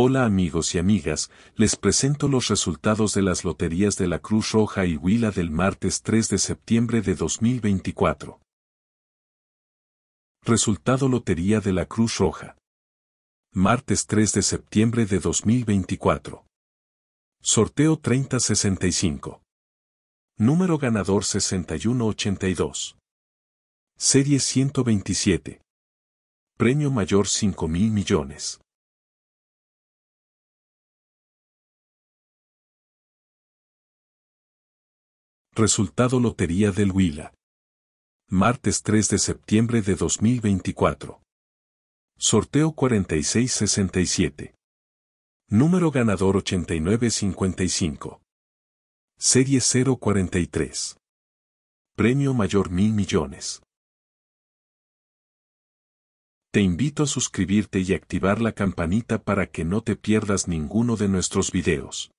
Hola amigos y amigas, les presento los resultados de las loterías de la Cruz Roja y Huila del martes 3 de septiembre de 2024. Resultado Lotería de la Cruz Roja. Martes 3 de septiembre de 2024. Sorteo 3065. Número ganador 6182. Serie 127. Premio mayor 5 mil millones. Resultado Lotería del Huila. Martes 3 de septiembre de 2024. Sorteo 4667. Número ganador 8955. Serie 043. Premio mayor mil millones. Te invito a suscribirte y activar la campanita para que no te pierdas ninguno de nuestros videos.